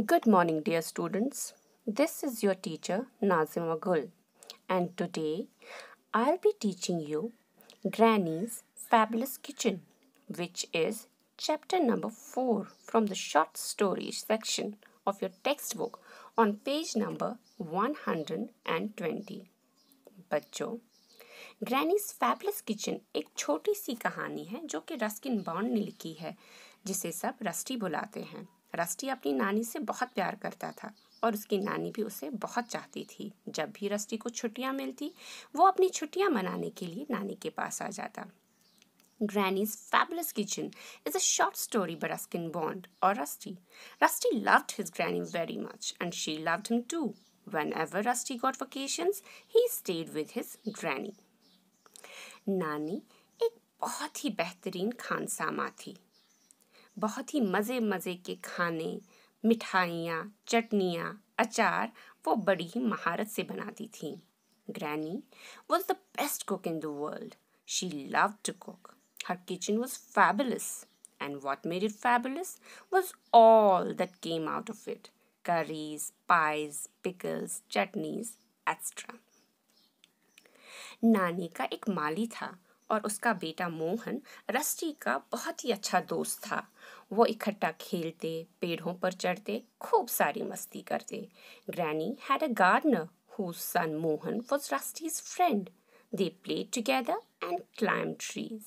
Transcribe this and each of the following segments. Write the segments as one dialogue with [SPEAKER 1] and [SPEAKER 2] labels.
[SPEAKER 1] Good morning, dear students. This is your teacher Nazima Gul, and today I'll be teaching you Granny's Fabulous Kitchen, which is chapter number 4 from the short story section of your textbook on page number 120. बच्चों Granny's Fabulous Kitchen एक छोटी सी कहानी है जो कि Ruskin bond ने लिखी है जिसे सब रस्टी बुलाते हैं रस्टी अपनी नानी से बहुत प्यार करता था और उसकी नानी भी उसे बहुत चाहती थी जब भी रस्टी को छुट्टियाँ मिलती वो अपनी छुट्टियाँ मनाने के लिए नानी के पास आ जाता Granny's Fabulous Kitchen is a short story by Ruskin Bond or Rusty. Rusty loved his granny very much and she loved him too. Whenever Rusty got vacations, he stayed with his granny. नानी एक बहुत ही बेहतरीन खानसामा थी बहुत ही मज़े मज़े के खाने मिठाइयाँ चटनियाँ अचार वो बड़ी ही महारत से बनाती थी granny was the best cook in the world she love to cook her kitchen was fabulous and what made it fabulous was all that came out of it curries pies pickles chutneys extra नानी का एक माली था और उसका बेटा Mohan rusty का बहुत ही अच्छा दोस्त था वो इकट्ठा खेलते पेड़ों पर चढ़ते खूब सारी मस्ती करते granny had a gardener who son Mohan was Rusty's friend they play together and climb trees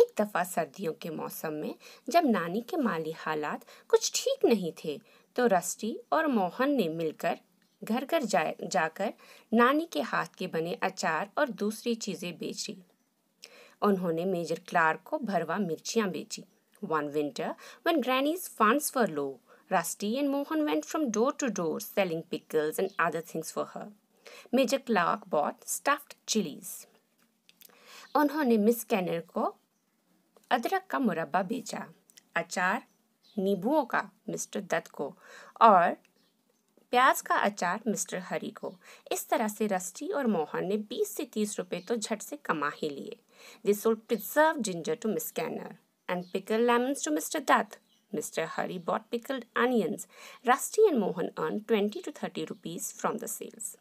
[SPEAKER 1] एक दफ़ा सर्दियों के मौसम में जब नानी के माली हालात कुछ ठीक नहीं थे तो रस्टी और मोहन ने मिलकर घर घर जाए जाकर नानी के हाथ के बने अचार और दूसरी चीजें बेची उन्होंने मेजर क्लार्क को भरवा मिर्चियाँ बेची one winter when granny's funds for low Rusty and Mohan went from door to door selling pickles and other things for her major Clark bought stuffed chilies उन्होंने मिस कैनर को अदरक का मुरबा बेचा अचार नींबुओं का मिस्टर दत्त को और प्याज का अचार मिस्टर हरी को इस तरह से रस्टी और मोहन ने 20 से 30 रुपए तो झट से कमा ही लिए they sold preserve ginger to Miss Kellner and pickle lemon to mister Dutt mister Hari bought pickled onions Rusty and Mohan earn twenty to thirty rupees from the sales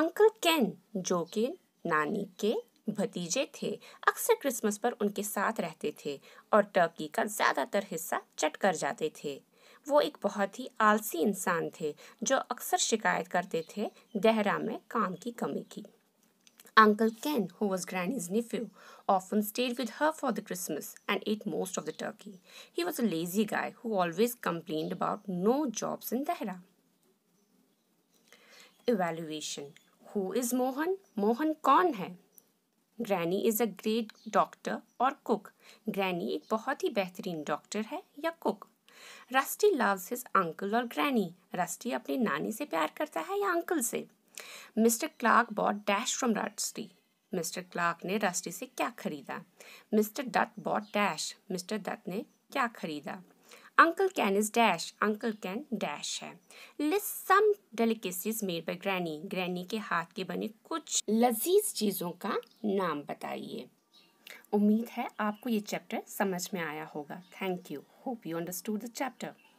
[SPEAKER 1] uncle Ken जो कि नानी के भतीजे थे अक्सर क्रिसमस पर उनके साथ रहते थे और टर्की का ज़्यादातर हिस्सा चट कर जाते थे वो एक बहुत ही आलसी इंसान थे जो अक्सर शिकायत करते थे देहरा में काम की कमी की uncle Ken who was grand nephew often stayed with her for the Christmas and ate most of the turkey he was a lazy guy who always complain about no jobs in Dehra evaluation who is Mohan Mohan कौन है granny is a great doctor और cook granny एक बहुत ही बेहतरीन doctor है या cook Rusty loves his uncle और ग्रैनी रस्टी अपनी नानी से प्यार करता है या अंकल से mister Clark bought dash from Rusty mister Clark ने रस्टी से क्या खरीदा mister Dutt bought dash mister Dutt ने क्या खरीदा uncle Ken is dash uncle Ken dash है List some delicacies made by granny granny के हाथ के बने कुछ लजीज चीज़ों का नाम बताइए उम्मीद है आपको ये चैप्टर समझ में आया होगा thank you hope you understood the chapter